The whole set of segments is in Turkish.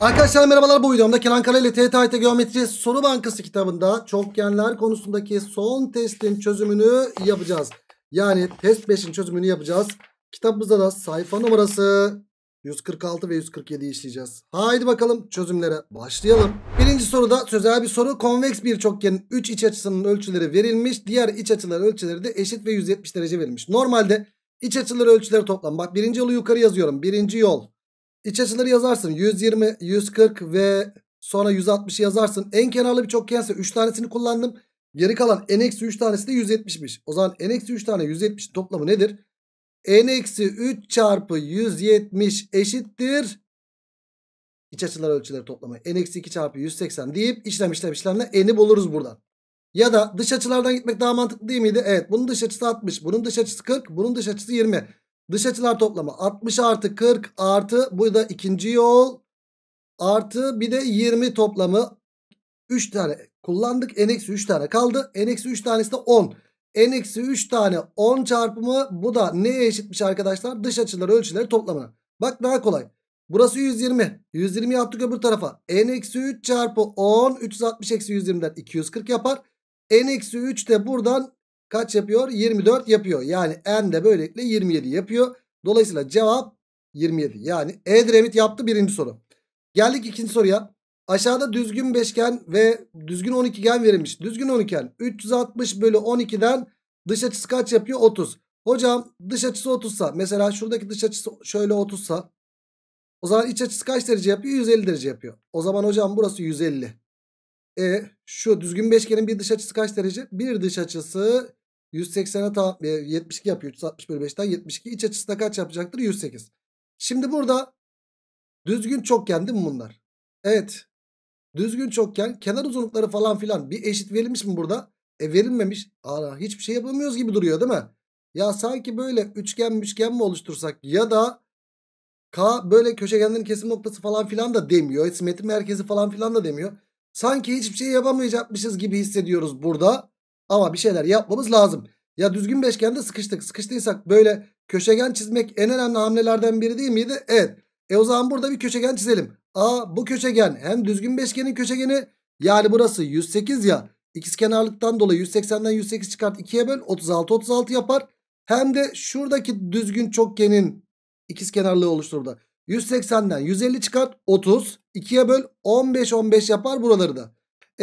Arkadaşlar merhabalar bu videomda Kenan Kara ile TTIT Geometri Soru Bankası kitabında çokgenler konusundaki son testin çözümünü yapacağız. Yani test 5'in çözümünü yapacağız. Kitabımızda da sayfa numarası 146 ve 147 işleyeceğiz. Haydi bakalım çözümlere başlayalım. Birinci soruda sözel bir soru. Konveks bir çokgenin 3 iç açısının ölçüleri verilmiş. Diğer iç açıların ölçüleri de eşit ve 170 derece verilmiş. Normalde iç açıları ölçüleri toplam. Bak birinci yolu yukarı yazıyorum. Birinci yol İç açıları yazarsın. 120, 140 ve sonra 160 yazarsın. En kenarlı bir çokgense 3 tanesini kullandım. Geri kalan n-3 tanesi de 170'miş. O zaman n-3 tane 170 toplamı nedir? n-3 çarpı 170 eşittir. İç açılar ölçüleri toplamı. n-2 çarpı 180 deyip işlem işlem işlemle n'i buluruz buradan. Ya da dış açılardan gitmek daha mantıklı değil miydi? Evet bunun dış açısı 60, bunun dış açısı 40, bunun dış açısı 20. Dış açılar toplamı 60 artı 40 artı bu da ikinci yol artı bir de 20 toplamı 3 tane kullandık. N eksi 3 tane kaldı. N eksi 3 tanesi de 10. N eksi 3 tane 10 çarpımı bu da neye eşitmiş arkadaşlar? Dış açıları ölçüleri toplamına. Bak daha kolay. Burası 120. 120 yaptık öbür tarafa. N eksi 3 çarpı 10 360 eksi 120'den 240 yapar. N eksi 3 de buradan kaç yapıyor? 24 yapıyor. Yani n de böylelikle 27 yapıyor. Dolayısıyla cevap 27. Yani E Edremit yaptı birinci soru. Geldik ikinci soruya. Aşağıda düzgün beşgen ve düzgün 12gen verilmiş. Düzgün 12gen 360 bölü 12'den dış açısı kaç yapıyor? 30. Hocam dış açısı 30 sa mesela şuradaki dış açısı şöyle 30 sa o zaman iç açısı kaç derece yapıyor? 150 derece yapıyor. O zaman hocam burası 150. E şu düzgün beşgenin bir dış açısı kaç derece? Bir dış açısı 180'e tam 72 yapıyor. 360 bölü 5'ten 72. İç açısı kaç yapacaktır? 108. Şimdi burada düzgün çokgen değil mi bunlar? Evet. Düzgün çokgen kenar uzunlukları falan filan bir eşit verilmiş mi burada? E verilmemiş. Aa, hiçbir şey yapamıyoruz gibi duruyor değil mi? Ya sanki böyle üçgen üçgen mi oluştursak ya da K böyle köşegenlerin kesim noktası falan filan da demiyor. Simetri merkezi falan filan da demiyor. Sanki hiçbir şey yapamayacakmışız gibi hissediyoruz burada. Ama bir şeyler yapmamız lazım. Ya düzgün beşgende sıkıştık. Sıkıştıysak böyle köşegen çizmek en önemli hamlelerden biri değil miydi? Evet. E o zaman burada bir köşegen çizelim. A bu köşegen hem düzgün beşgenin köşegeni yani burası 108 ya. İkizkenarlıktan dolayı 180'den 108 çıkart 2'ye böl 36 36 yapar. Hem de şuradaki düzgün çokgenin ikizkenarlığı oluşturdu. 180'den 150 çıkart 30 2'ye böl 15 15 yapar buraları da.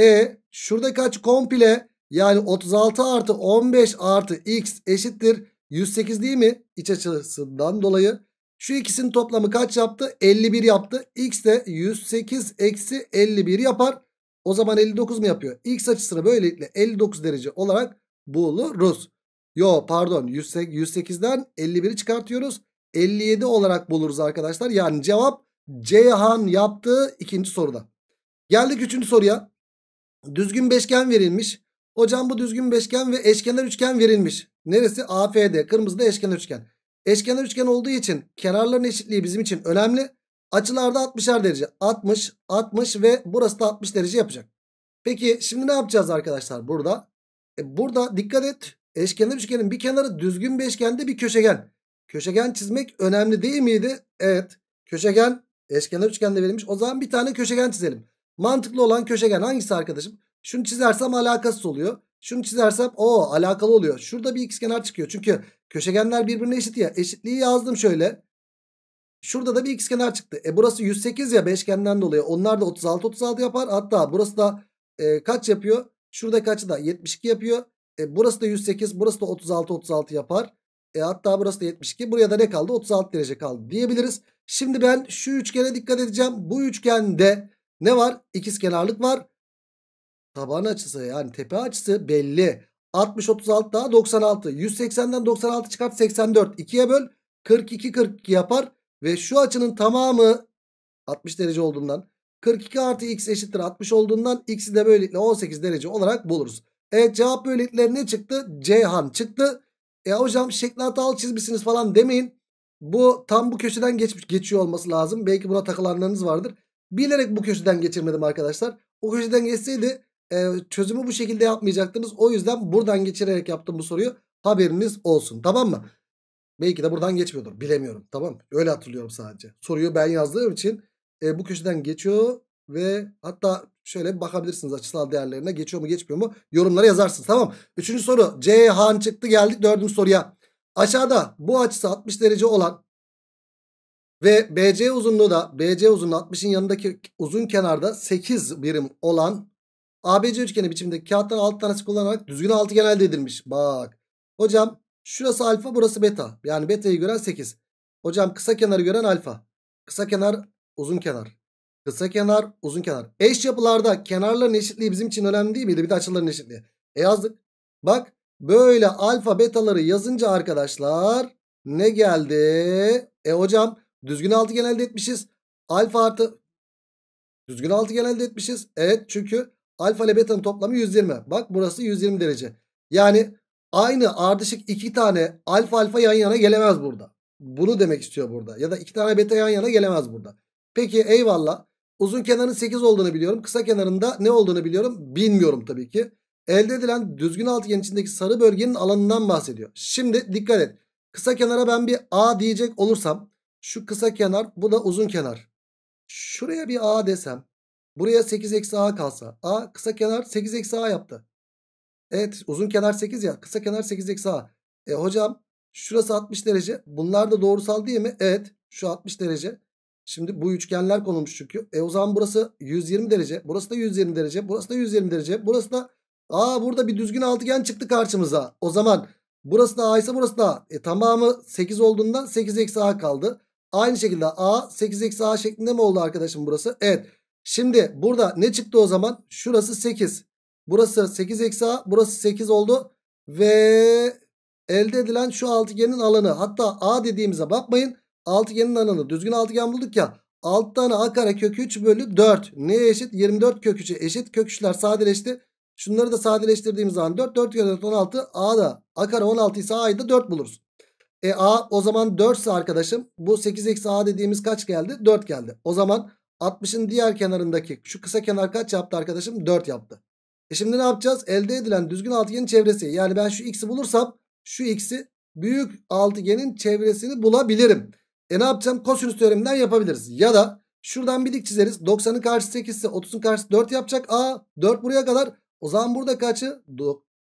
E şuradaki açı komple yani 36 artı 15 artı x eşittir 108 değil mi? İç açısından dolayı. Şu ikisinin toplamı kaç yaptı? 51 yaptı. X de 108 eksi 51 yapar. O zaman 59 mu yapıyor? X açısını böylelikle 59 derece olarak buluruz. Yo pardon 108'den 51'i çıkartıyoruz. 57 olarak buluruz arkadaşlar. Yani cevap Ceyhan yaptığı ikinci soruda. Geldik üçüncü soruya. Düzgün beşgen verilmiş. Hocam bu düzgün beşgen ve eşkenar üçgen verilmiş. Neresi? AFD. Kırmızı da eşkenar üçgen. Eşkenar üçgen olduğu için kenarların eşitliği bizim için önemli. Açılarda 60'er derece. 60, 60 ve burası da 60 derece yapacak. Peki şimdi ne yapacağız arkadaşlar burada? E burada dikkat et. Eşkenar üçgenin bir kenarı düzgün beşgende bir köşegen. Köşegen çizmek önemli değil miydi? Evet. Köşegen eşkenar üçgende verilmiş. O zaman bir tane köşegen çizelim. Mantıklı olan köşegen hangisi arkadaşım? Şunu çizersem alakasız oluyor. Şunu çizersem o alakalı oluyor. Şurada bir x kenar çıkıyor. Çünkü köşegenler birbirine eşit ya. Eşitliği yazdım şöyle. Şurada da bir x kenar çıktı. E burası 108 ya beşgenden dolayı. Onlar da 36 36 yapar. Hatta burası da e, kaç yapıyor? Şurada açı da 72 yapıyor. E, burası da 108, burası da 36 36 yapar. E, hatta burası da 72. Buraya da ne kaldı? 36 derece kaldı diyebiliriz. Şimdi ben şu üçgene dikkat edeceğim. Bu üçgende ne var? kenarlık var. Taban açısı yani tepe açısı belli. 60 36 daha 96. 180'den 96 çıkart 84. 2'ye böl 42 42 yapar ve şu açının tamamı 60 derece olduğundan 42 artı x eşittir 60 olduğundan x'i de böylelikle 18 derece olarak buluruz. Evet cevap böylelikle ne çıktı? Ceyhan çıktı. E hocam şekli hatalı çizmişsiniz falan demeyin. Bu tam bu köşeden geçmiş geçiyor olması lazım. Belki buna takılanlarınız vardır. Bilerek bu köşeden geçirmedim arkadaşlar. O köşeden geçseydi e, çözümü bu şekilde yapmayacaktınız. O yüzden buradan geçirerek yaptım bu soruyu. Haberiniz olsun tamam mı? Belki de buradan geçmiyordur bilemiyorum tamam Öyle hatırlıyorum sadece. Soruyu ben yazdığım için e, bu köşeden geçiyor ve hatta şöyle bakabilirsiniz açısal değerlerine geçiyor mu geçmiyor mu yorumlara yazarsınız tamam Üçüncü soru C han çıktı geldik dördüncü soruya. Aşağıda bu açısı 60 derece olan ve BC uzunluğu da BC uzunluğu 60'ın yanındaki uzun kenarda 8 birim olan ABC üçgeni biçimindeki kağıttan 6 tanesi kullanarak düzgün altıgen elde edilmiş. Bak. Hocam şurası alfa burası beta. Yani betayı gören 8. Hocam kısa kenarı gören alfa. Kısa kenar uzun kenar. Kısa kenar uzun kenar. Eş yapılarda kenarların eşitliği bizim için önemli değil miydi? Bir de açıların eşitliği. E yazdık. Bak böyle alfa betaları yazınca arkadaşlar ne geldi? E hocam düzgün altıgen elde etmişiz. Alfa artı düzgün altıgen elde etmişiz. Evet çünkü Alfa ile beta'nın toplamı 120. Bak burası 120 derece. Yani aynı ardışık iki tane alfa alfa yan yana gelemez burada. Bunu demek istiyor burada. Ya da iki tane beta yan yana gelemez burada. Peki eyvallah. Uzun kenarın 8 olduğunu biliyorum. Kısa kenarında ne olduğunu biliyorum. Bilmiyorum tabii ki. Elde edilen düzgün altıgen içindeki sarı bölgenin alanından bahsediyor. Şimdi dikkat et. Kısa kenara ben bir A diyecek olursam. Şu kısa kenar bu da uzun kenar. Şuraya bir A desem. Buraya 8 eksi a kalsa. A kısa kenar 8 eksi a yaptı. Evet uzun kenar 8 ya. Kısa kenar 8 eksi a. E hocam şurası 60 derece. Bunlar da doğrusal değil mi? Evet şu 60 derece. Şimdi bu üçgenler konulmuş çünkü. E o zaman burası 120 derece. Burası da 120 derece. Burası da 120 derece. Burası da aa burada bir düzgün altıgen çıktı karşımıza. O zaman burası da A ise burası da A. E tamamı 8 olduğundan 8 eksi A kaldı. Aynı şekilde A 8 eksi A şeklinde mi oldu arkadaşım burası? Evet. Şimdi burada ne çıktı o zaman? Şurası 8. Burası 8 eksi a. Burası 8 oldu. Ve elde edilen şu altıgenin alanı. Hatta a dediğimize bakmayın. Altıgenin alanı. Düzgün altıgen bulduk ya. 6 tane a kare kök 3 bölü 4. Neye eşit? 24 kök 3'e eşit. Kök 3'ler sadeleşti. Şunları da sadeleştirdiğimiz zaman 4. 4 kere 4 16. A da a kare 16 ise a'yı da 4 buluruz. E a o zaman 4 ise arkadaşım bu 8 eksi a dediğimiz kaç geldi? 4 geldi. O zaman 60'ın diğer kenarındaki şu kısa kenar kaç yaptı arkadaşım? 4 yaptı. E şimdi ne yapacağız? Elde edilen düzgün altıgenin çevresi. Yani ben şu x'i bulursam şu x'i büyük altıgenin çevresini bulabilirim. E ne yapacağım? Kosinüs teoreminden yapabiliriz. Ya da şuradan bir dik çizeriz. 90'ın karşısı 8 ise 30'un karşısı 4 yapacak. Aa 4 buraya kadar. O zaman burada kaçı?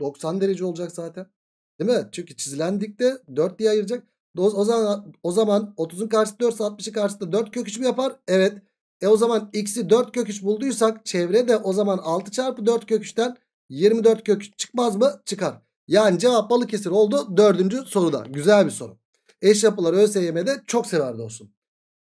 90 derece olacak zaten. Değil mi? Çünkü çizilen dikte 4 diye ayıracak. O, zaman o zaman 30'un karşısı 4 ise 60'ın karşısı da 4 kök 3 mü yapar? Evet. E o zaman x'i 4 kök 3 bulduysak çevre de o zaman 6 çarpı 4 kök 3'ten 24 kök 3 çıkmaz mı? Çıkar. Yani cevap Balıkesir oldu dördüncü soruda. Güzel bir soru. Eş yapılar ÖSYM'de çok severdi olsun.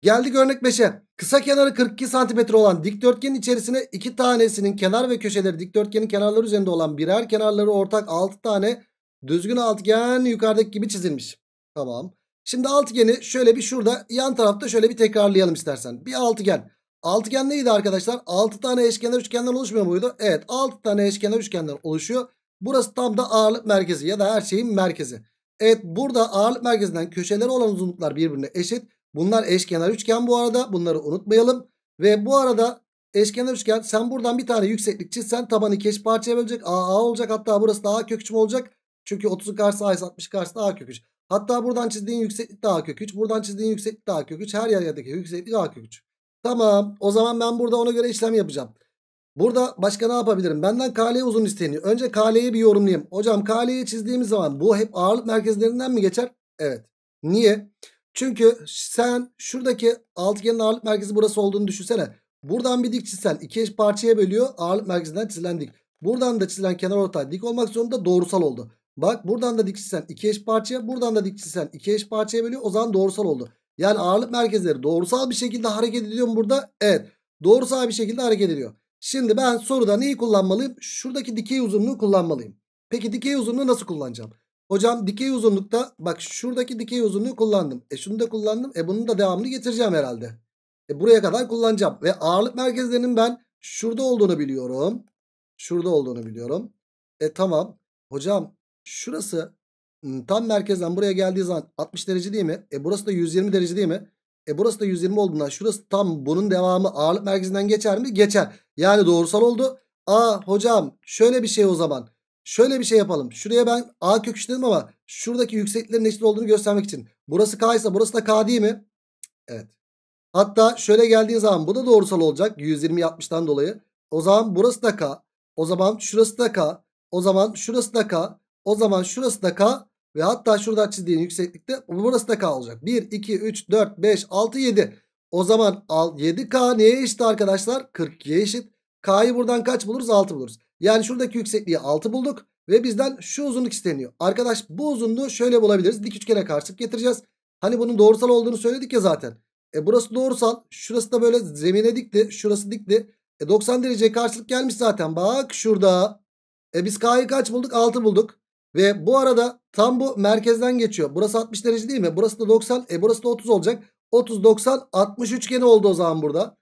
Geldik örnek 5'e. Kısa kenarı 42 cm olan dikdörtgenin içerisine iki tanesinin kenar ve köşeleri dikdörtgenin kenarları üzerinde olan birer kenarları ortak 6 tane düzgün altıgen yukarıdaki gibi çizilmiş. Tamam. Şimdi altıgeni şöyle bir şurada yan tarafta şöyle bir tekrarlayalım istersen. Bir altıgen. Altıgen neydi arkadaşlar? 6 tane eşkenar üçgenden oluşmuyor muydu? Evet 6 tane eşkenar üçgenden oluşuyor. Burası tam da ağırlık merkezi ya da her şeyin merkezi. Evet burada ağırlık merkezinden köşeleri olan uzunluklar birbirine eşit. Bunlar eşkenar üçgen bu arada. Bunları unutmayalım. Ve bu arada eşkenar üçgen sen buradan bir tane yükseklik çizsen tabanı keş parçaya bölecek. AA olacak hatta burası da A köküç olacak? Çünkü 30'un karşısı A ise 60'ın karşısı da A köküç. Hatta buradan çizdiğin yükseklik de A köküç. Buradan çizdiğin yükseklik de A köküç. Her yerdeki yükseklik A köküç. Tamam o zaman ben burada ona göre işlem yapacağım. Burada başka ne yapabilirim? Benden KL uzun isteniyor. Önce KL'yi bir yorumlayayım. Hocam KL'yi çizdiğimiz zaman bu hep ağırlık merkezlerinden mi geçer? Evet. Niye? Çünkü sen şuradaki altıgenin ağırlık merkezi burası olduğunu düşünsene. Buradan bir dik çizsen iki eş parçaya bölüyor. Ağırlık merkezinden çizilen dik. Buradan da çizilen kenar ortay dik olmak zorunda doğrusal oldu. Bak buradan da dik çizsen iki eş parçaya buradan da dik çizsen iki eş parçaya bölüyor. O zaman doğrusal oldu. Yani ağırlık merkezleri doğrusal bir şekilde hareket ediyor mu burada? Evet. Doğrusal bir şekilde hareket ediyor. Şimdi ben soruda neyi kullanmalıyım? Şuradaki dikey uzunluğu kullanmalıyım. Peki dikey uzunluğu nasıl kullanacağım? Hocam dikey uzunlukta bak şuradaki dikey uzunluğu kullandım. E şunu da kullandım. E bunun da devamını getireceğim herhalde. E buraya kadar kullanacağım. Ve ağırlık merkezlerinin ben şurada olduğunu biliyorum. Şurada olduğunu biliyorum. E tamam. Hocam şurası tam merkezden buraya geldiği zaman 60 derece değil mi? E burası da 120 derece değil mi? E burası da 120 olduğundan şurası tam bunun devamı ağırlık merkezinden geçer mi? Geçer. Yani doğrusal oldu. Aa hocam şöyle bir şey o zaman. Şöyle bir şey yapalım. Şuraya ben A köküş dedim ama şuradaki yüksekliklerin eşit olduğunu göstermek için. Burası K ise burası da K değil mi? Evet. Hatta şöyle geldiği zaman bu da doğrusal olacak. 120 60'tan dolayı. O zaman burası da K. O zaman şurası da K. O zaman şurası da K. O zaman şurası da K. Ve hatta şuradan çizdiğin yükseklikte burası da K olacak. 1, 2, 3, 4, 5, 6, 7. O zaman 7K neye eşit arkadaşlar? 42'ye eşit. K'yı buradan kaç buluruz? 6 buluruz. Yani şuradaki yüksekliği 6 bulduk. Ve bizden şu uzunluk isteniyor. Arkadaş bu uzunluğu şöyle bulabiliriz. Dik üçgene karşılık getireceğiz. Hani bunun doğrusal olduğunu söyledik ya zaten. E burası doğrusal. Şurası da böyle zemine dikti. Şurası dikti. E 90 dereceye karşılık gelmiş zaten. Bak şurada. E biz K'yı kaç bulduk? 6 bulduk. Ve bu arada tam bu merkezden geçiyor. Burası 60 derece değil mi? Burası da 90. E burası da 30 olacak. 30, 90, 60 üçgeni oldu o zaman burada.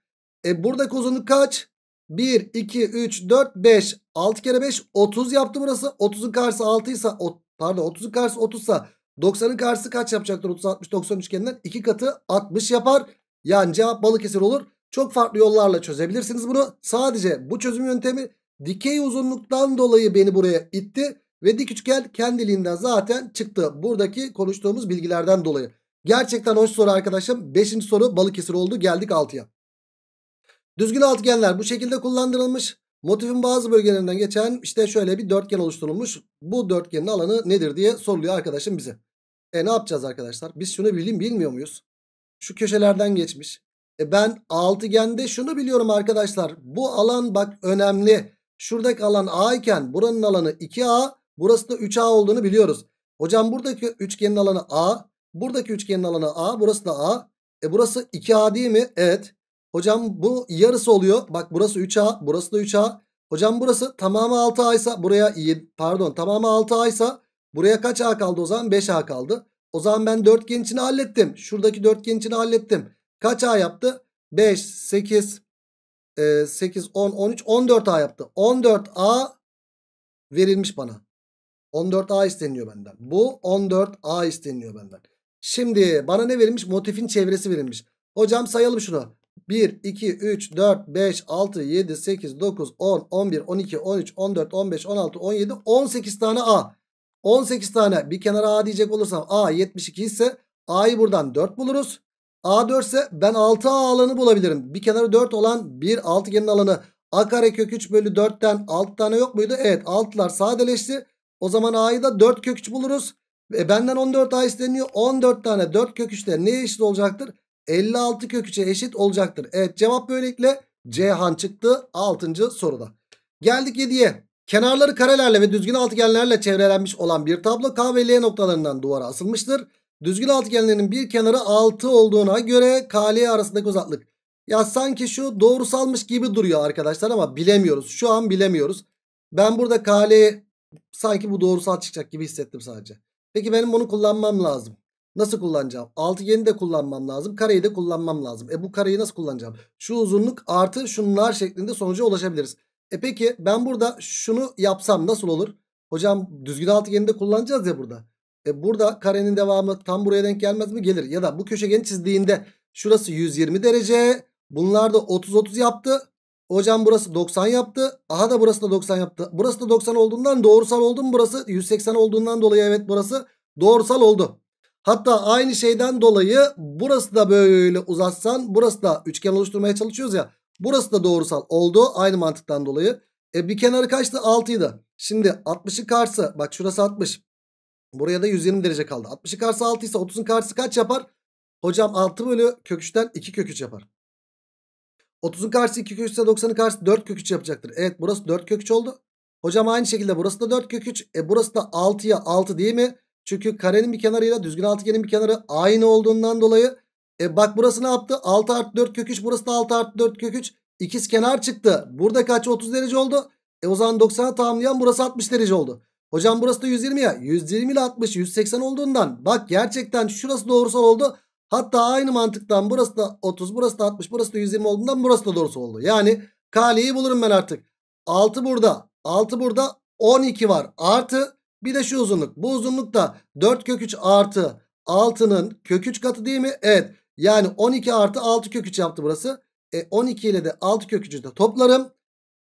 E buradaki uzunluk kaç? 1, 2, 3, 4, 5. 6 kere 5, 30 yaptı burası. 30'un karşısı 6 ise, pardon 30'un karşısı 30 ise 90'ın karşısı kaç yapacaktır? 30, 60, 90 üçgeninden 2 katı 60 yapar. Yani cevap Balıkesir olur. Çok farklı yollarla çözebilirsiniz bunu. Sadece bu çözüm yöntemi dikey uzunluktan dolayı beni buraya itti. Ve dik üçgen kendiliğinden zaten çıktı. Buradaki konuştuğumuz bilgilerden dolayı. Gerçekten hoş soru arkadaşım. Beşinci soru Balıkesir oldu. Geldik altıya. Düzgün altıgenler bu şekilde kullandırılmış. Motifin bazı bölgelerinden geçen işte şöyle bir dörtgen oluşturulmuş. Bu dörtgenin alanı nedir diye soruluyor arkadaşım bize. E ne yapacağız arkadaşlar? Biz şunu bilin bilmiyor muyuz? Şu köşelerden geçmiş. E ben altıgende şunu biliyorum arkadaşlar. Bu alan bak önemli. Şuradaki alan A iken buranın alanı 2A. Burası da 3A olduğunu biliyoruz. Hocam buradaki üçgenin alanı A. Buradaki üçgenin alanı A. Burası da A. E burası 2A değil mi? Evet. Hocam bu yarısı oluyor. Bak burası 3A. Burası da 3A. Hocam burası tamamı 6A ise buraya pardon tamamı 6A ise buraya kaç A kaldı o zaman? 5A kaldı. O zaman ben dörtgen içini hallettim. Şuradaki dörtgen içini hallettim. Kaç A yaptı? 5, 8, 8, 10, 13, 14A yaptı. 14A verilmiş bana. 14A isteniyor benden. Bu 14A isteniyor benden. Şimdi bana ne verilmiş? Motifin çevresi verilmiş. Hocam sayalım şunu. 1, 2, 3, 4, 5, 6, 7, 8, 9, 10, 11, 12, 13, 14, 15, 16, 17, 18 tane A. 18 tane bir kenara A diyecek olursam A 72 ise A'yı buradan 4 buluruz. A 4 ise ben 6A alanı bulabilirim. Bir kenarı 4 olan bir altıgenin alanı A kare kök 3 bölü 4'ten 6 tane yok muydu? Evet 6'lar sadeleşti. O zaman a'yı da 4 kök 3 buluruz. E benden 14 a isteniyor. 14 tane 4 kök 3'te neye eşit olacaktır? 56 kök 3'e eşit olacaktır. Evet cevap böylelikle Cihan çıktı 6. soruda. Geldik 7'ye. Kenarları karelerle ve düzgün altıgenlerle çevrelenmiş olan bir tablo K ve L noktalarından duvara asılmıştır. Düzgün altıgenlerin bir kenarı 6 olduğuna göre K L arasındaki uzaklık. Ya sanki şu doğrusalmış gibi duruyor arkadaşlar ama bilemiyoruz. Şu an bilemiyoruz. Ben burada K L sanki bu doğrusal çıkacak gibi hissettim sadece. Peki benim bunu kullanmam lazım. Nasıl kullanacağım? Altıgeni de kullanmam lazım. Kareyi de kullanmam lazım. E bu kareyi nasıl kullanacağım? Şu uzunluk artı şunlar şeklinde sonuca ulaşabiliriz. E peki ben burada şunu yapsam nasıl olur? Hocam düzgün altıgeni de kullanacağız ya burada. E burada karenin devamı tam buraya denk gelmez mi? Gelir. Ya da bu köşegeni çizdiğinde şurası 120 derece. Bunlar da 30-30 yaptı. Hocam burası 90 yaptı. Aha da burası da 90 yaptı. Burası da 90 olduğundan doğrusal oldu mu burası? 180 olduğundan dolayı evet burası doğrusal oldu. Hatta aynı şeyden dolayı burası da böyle uzatsan burası da üçgen oluşturmaya çalışıyoruz ya. Burası da doğrusal oldu aynı mantıktan dolayı. E bir kenarı kaçtı? 6 idi. Şimdi 60'ın karşısı bak şurası 60. Buraya da 120 derece kaldı. 60'ın karşısı 6 ise 30'un karşısı kaç yapar? Hocam 6 bölü kök 3'ten 2 kök 3 yapar. 30'un karşısı 2 kök 3 ise 90'ın karşısı 4 kök 3 yapacaktır. Evet burası 4 kök 3 oldu. Hocam aynı şekilde burası da 4 kök 3. E burası da 6'ya 6 değil mi? Çünkü karenin bir kenarıyla düzgün altıgenin bir kenarı aynı olduğundan dolayı. E bak burası ne yaptı? 6 artı 4 kök 3. Burası da 6 artı 4 kök 3. İkiz kenar çıktı. Burada kaç? 30 derece oldu. E o zaman 90'a tamamlayan burası 60 derece oldu. Hocam burası da 120 ya. 120 ile 60 180 olduğundan bak gerçekten şurası doğrusal oldu. Hatta aynı mantıktan burası da 30, burası da 60, burası da 120 olduğundan burası da doğrusu oldu. Yani kaleyi bulurum ben artık. 6 burada, 6 burada 12 var. Artı bir de şu uzunluk. Bu uzunluk da 4 kök 3 artı 6'nın kök 3 katı değil mi? Evet. Yani 12 artı 6 kök 3 yaptı burası. E 12 ile de 6 kök 3'ü de toplarım.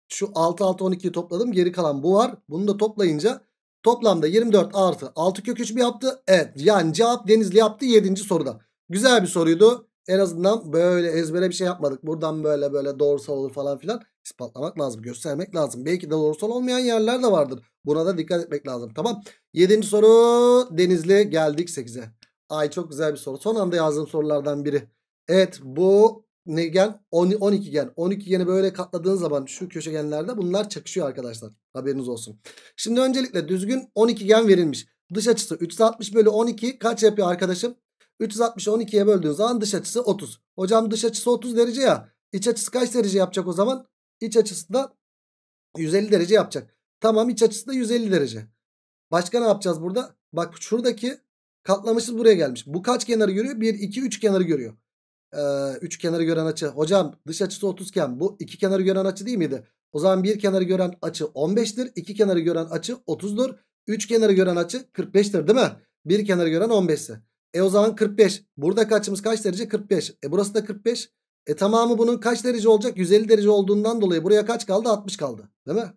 Şu 6 6 12'yi topladım. Geri kalan bu var. Bunu da toplayınca toplamda 24 artı 6 kök 3 mi yaptı? Evet. Yani cevap Denizli yaptı 7. soruda. Güzel bir soruydu. En azından böyle ezbere bir şey yapmadık. Buradan böyle böyle doğrusal olur falan filan. ispatlamak lazım. Göstermek lazım. Belki de doğrusal olmayan yerler de vardır. Buna da dikkat etmek lazım. Tamam. Yedinci soru Denizli. Geldik sekize. Ay çok güzel bir soru. Son anda yazdığım sorulardan biri. Evet bu ne gen? 12 gen. 12 geni böyle katladığın zaman şu köşegenlerde bunlar çakışıyor arkadaşlar. Haberiniz olsun. Şimdi öncelikle düzgün 12 gen verilmiş. Dış açısı 360 bölü 12 kaç yapıyor arkadaşım? 360'ı 12'ye böldüğün zaman dış açısı 30. Hocam dış açısı 30 derece ya. İç açısı kaç derece yapacak o zaman? İç açısı da 150 derece yapacak. Tamam iç açısı da 150 derece. Başka ne yapacağız burada? Bak şuradaki katlamışız buraya gelmiş. Bu kaç kenarı görüyor? 1, 2, 3 kenarı görüyor. 3 ee, kenarı gören açı. Hocam dış açısı 30 iken bu 2 kenarı gören açı değil miydi? O zaman 1 kenarı gören açı 15'tir. 2 kenarı gören açı 30'dur. 3 kenarı gören açı 45'tir değil mi? 1 kenarı gören 15'tir. E o zaman 45. Burada kaçımız kaç derece? 45. E burası da 45. E tamamı bunun kaç derece olacak? 150 derece olduğundan dolayı buraya kaç kaldı? 60 kaldı. Değil mi?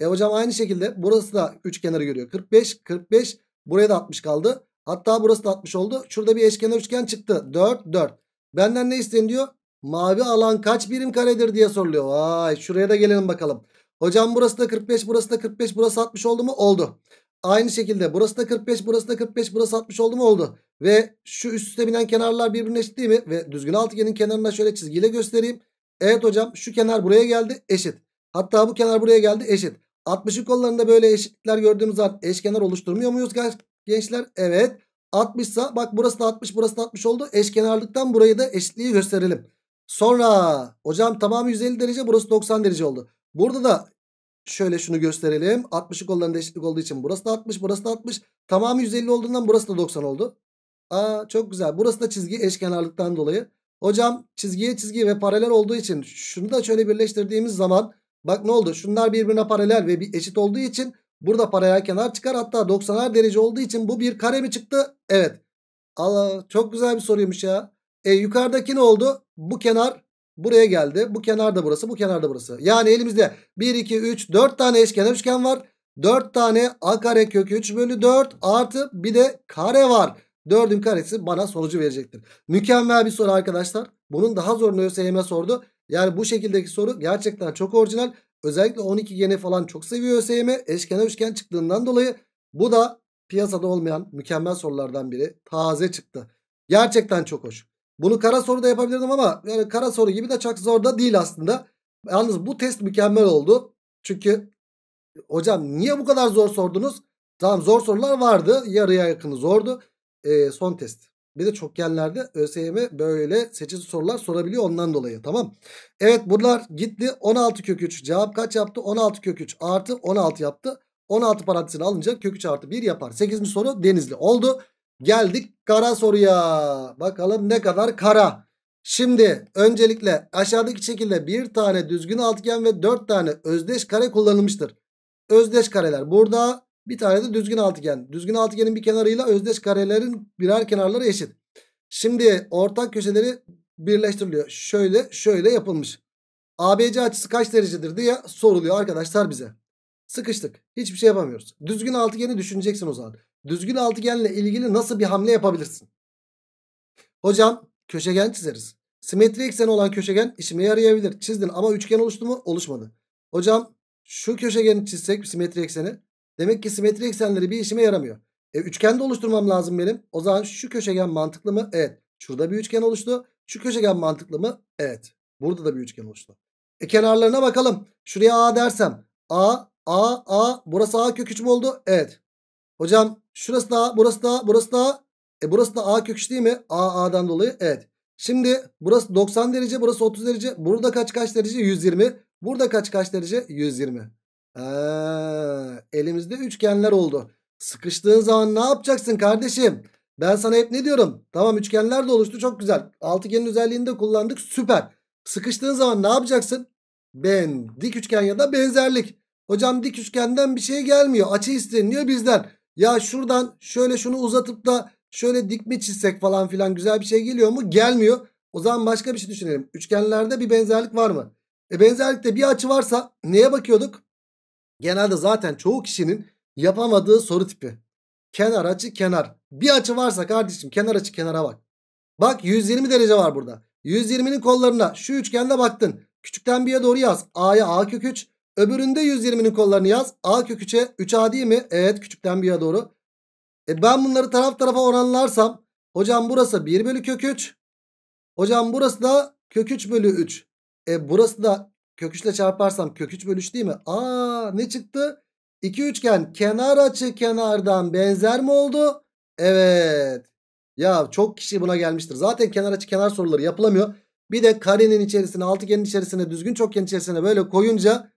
E hocam aynı şekilde burası da üç kenarı görüyor. 45, 45. Buraya da 60 kaldı. Hatta burası da 60 oldu. Şurada bir eşkenar üçgen çıktı. 4, 4. Benden ne isteniyor? Mavi alan kaç birim karedir diye soruluyor. Vay şuraya da gelelim bakalım. Hocam burası da 45, burası da 45, burası 60 oldu mu? Oldu. Aynı şekilde burası da 45 burası da 45 burası 60 oldu mu oldu. Ve şu üst üste binen kenarlar birbirine eşit değil mi? Ve düzgün altıgenin kenarına şöyle çizgiyle göstereyim. Evet hocam şu kenar buraya geldi eşit. Hatta bu kenar buraya geldi eşit. 60'ı kollarında böyle eşitlikler gördüğümüz zaman eşkenar oluşturmuyor muyuz gençler? Evet. 60 ise bak burası da 60 burası da 60 oldu. Eşkenarlıktan burayı da eşitliği gösterelim. Sonra hocam tamamı 150 derece burası 90 derece oldu. Burada da Şöyle şunu gösterelim. 60'ı kollarında eşitlik olduğu için burası da 60, burası da 60. Tamamı 150 olduğundan burası da 90 oldu. Aa çok güzel. Burası da çizgi eşkenarlıktan dolayı. Hocam çizgiye çizgi ve paralel olduğu için şunu da şöyle birleştirdiğimiz zaman bak ne oldu? Şunlar birbirine paralel ve bir eşit olduğu için burada paralel kenar çıkar. Hatta 90'ar derece olduğu için bu bir kare mi çıktı? Evet. Allah çok güzel bir soruymuş ya. E yukarıdaki ne oldu? Bu kenar Buraya geldi. Bu kenar da burası. Bu kenar da burası. Yani elimizde 1, 2, 3, 4 tane eşkenar üçgen var. 4 tane a kare kök 3 bölü 4 artı bir de kare var. 4'ün karesi bana sonucu verecektir. Mükemmel bir soru arkadaşlar. Bunun daha zorunu ÖSYM sordu. Yani bu şekildeki soru gerçekten çok orijinal. Özellikle 12 gene falan çok seviyor ÖSYM. Eşkenar üçgen çıktığından dolayı bu da piyasada olmayan mükemmel sorulardan biri. Taze çıktı. Gerçekten çok hoş. Bunu kara soruda yapabilirdim ama yani kara soru gibi de çok zor da değil aslında. Yalnız bu test mükemmel oldu. Çünkü hocam niye bu kadar zor sordunuz? Tamam zor sorular vardı. Yarıya yakını zordu. E, son test. Bir de çok yerlerde ÖSYM böyle seçici sorular sorabiliyor ondan dolayı tamam. Evet bunlar gitti 16 kök 3 cevap kaç yaptı 16 kök 3 artı 16 yaptı. 16 parantezini alınca kök 3 artı 1 yapar. 8. soru Denizli oldu. Geldik kara soruya. Bakalım ne kadar kara. Şimdi öncelikle aşağıdaki şekilde bir tane düzgün altıgen ve dört tane özdeş kare kullanılmıştır. Özdeş kareler burada bir tane de düzgün altıgen. Düzgün altıgenin bir kenarıyla özdeş karelerin birer kenarları eşit. Şimdi ortak köşeleri birleştiriliyor. Şöyle şöyle yapılmış. ABC açısı kaç derecedir diye soruluyor arkadaşlar bize. Sıkıştık. Hiçbir şey yapamıyoruz. Düzgün altıgeni düşüneceksin o zaman düzgün altıgenle ilgili nasıl bir hamle yapabilirsin? Hocam köşegen çizeriz. Simetri ekseni olan köşegen işime yarayabilir. Çizdin ama üçgen oluştu mu? Oluşmadı. Hocam şu köşegeni çizsek simetri ekseni. Demek ki simetri eksenleri bir işime yaramıyor. E, üçgen de oluşturmam lazım benim. O zaman şu köşegen mantıklı mı? Evet. Şurada bir üçgen oluştu. Şu köşegen mantıklı mı? Evet. Burada da bir üçgen oluştu. E kenarlarına bakalım. Şuraya A dersem. A, A, A. Burası A kök 3 mü oldu? Evet. Hocam Şurası da A, burası da A, burası da A. E burası da A köküş değil mi? A A'dan dolayı evet. Şimdi burası 90 derece, burası 30 derece. Burada kaç kaç derece? 120. Burada kaç kaç derece? 120. Ha, ee, elimizde üçgenler oldu. Sıkıştığın zaman ne yapacaksın kardeşim? Ben sana hep ne diyorum? Tamam üçgenler de oluştu çok güzel. Altıgenin özelliğini de kullandık süper. Sıkıştığın zaman ne yapacaksın? Ben dik üçgen ya da benzerlik. Hocam dik üçgenden bir şey gelmiyor. Açı isteniyor bizden. Ya şuradan şöyle şunu uzatıp da şöyle dikme çizsek falan filan güzel bir şey geliyor mu? Gelmiyor. O zaman başka bir şey düşünelim. Üçgenlerde bir benzerlik var mı? E benzerlikte bir açı varsa neye bakıyorduk? Genelde zaten çoğu kişinin yapamadığı soru tipi. Kenar açı kenar. Bir açı varsa kardeşim kenar açı kenara bak. Bak 120 derece var burada. 120'nin kollarına şu üçgende baktın. Küçükten bir'e doğru yaz. A'ya A kök 3. Öbüründe 120'nin kollarını yaz. A köküçe 3A değil mi? Evet küçükten 1'e doğru. E ben bunları taraf tarafa oranlarsam. Hocam burası 1 bölü kök 3. Hocam burası da kök 3 bölü 3. E burası da kök 3 ile çarparsam kök 3 bölü 3 değil mi? Aa ne çıktı? İki üçgen kenar açı kenardan benzer mi oldu? Evet. Ya çok kişi buna gelmiştir. Zaten kenar açı kenar soruları yapılamıyor. Bir de karenin içerisine, altıgenin içerisine, düzgün çokgen içerisine böyle koyunca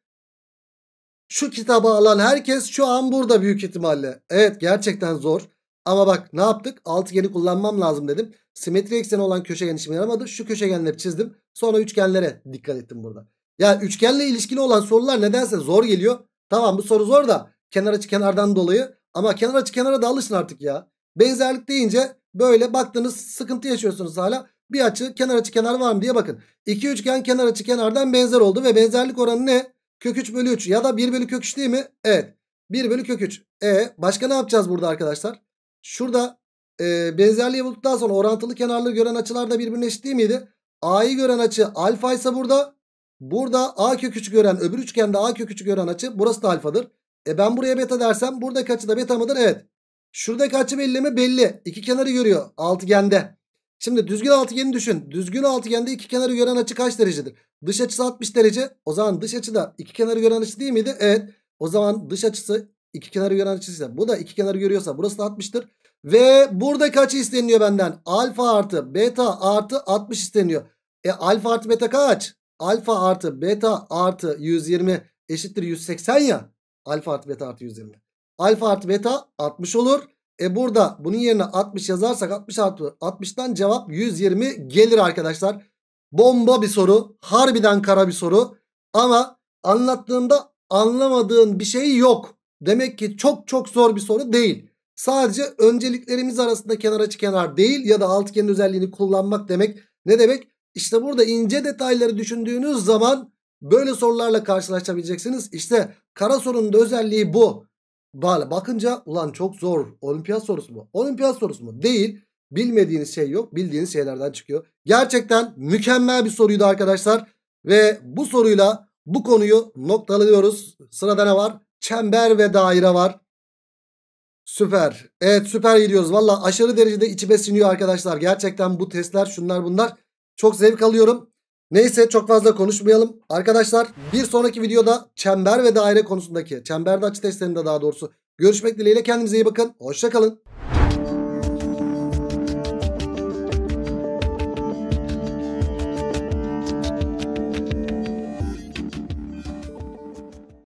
şu kitabı alan herkes şu an burada büyük ihtimalle. Evet gerçekten zor. Ama bak ne yaptık? Altıgeni kullanmam lazım dedim. Simetri ekseni olan köşegen işime yaramadı. Şu köşegenleri çizdim. Sonra üçgenlere dikkat ettim burada. Yani üçgenle ilişkili olan sorular nedense zor geliyor. Tamam bu soru zor da kenar açı kenardan dolayı. Ama kenar açı kenara da alışın artık ya. Benzerlik deyince böyle baktınız sıkıntı yaşıyorsunuz hala. Bir açı kenar açı kenar var mı diye bakın. İki üçgen kenar açı kenardan benzer oldu ve benzerlik oranı ne? Kök 3 bölü 3 ya da 1 bölü kök 3 değil mi? Evet. 1 bölü kök 3. E başka ne yapacağız burada arkadaşlar? Şurada e, benzerliği bulduktan sonra orantılı kenarlığı gören açılar da birbirine eşit değil miydi? A'yı gören açı alfa ise burada. Burada A kök 3'ü gören öbür üçgende A kök 3'ü gören açı burası da alfadır. E ben buraya beta dersem buradaki açı da beta mıdır? Evet. Şuradaki açı belli mi? Belli. İki kenarı görüyor altıgende. Şimdi düzgün altıgeni düşün. Düzgün altıgende iki kenarı gören açı kaç derecedir? Dış açısı 60 derece. O zaman dış açı da iki kenarı gören açı değil miydi? Evet. O zaman dış açısı iki kenarı gören açısı ise. bu da iki kenarı görüyorsa burası da 60'tır. Ve burada kaç isteniyor benden? Alfa artı beta artı 60 isteniyor. E alfa artı beta kaç? Alfa artı beta artı 120 eşittir 180 ya. Alfa artı beta artı 120. Alfa artı beta 60 olur. E burada bunun yerine 60 yazarsak 60 artı 60'tan cevap 120 gelir arkadaşlar. Bomba bir soru. Harbiden kara bir soru. Ama anlattığımda anlamadığın bir şey yok. Demek ki çok çok zor bir soru değil. Sadece önceliklerimiz arasında kenar açı kenar değil ya da altgenin özelliğini kullanmak demek. Ne demek? İşte burada ince detayları düşündüğünüz zaman böyle sorularla karşılaşabileceksiniz. İşte kara sorunun da özelliği bu. Böyle bakınca ulan çok zor. Olimpiyat sorusu mu? Olimpiyat sorusu mu? Değil. Bilmediğiniz şey yok. Bildiğiniz şeylerden çıkıyor. Gerçekten mükemmel bir soruydu arkadaşlar. Ve bu soruyla bu konuyu noktalıyoruz. Sırada ne var? Çember ve daire var. Süper. Evet süper gidiyoruz. Valla aşırı derecede içime siniyor arkadaşlar. Gerçekten bu testler şunlar bunlar. Çok zevk alıyorum. Neyse çok fazla konuşmayalım. Arkadaşlar bir sonraki videoda çember ve daire konusundaki çemberde açı testlerinde daha doğrusu görüşmek dileğiyle kendinize iyi bakın. Hoşçakalın.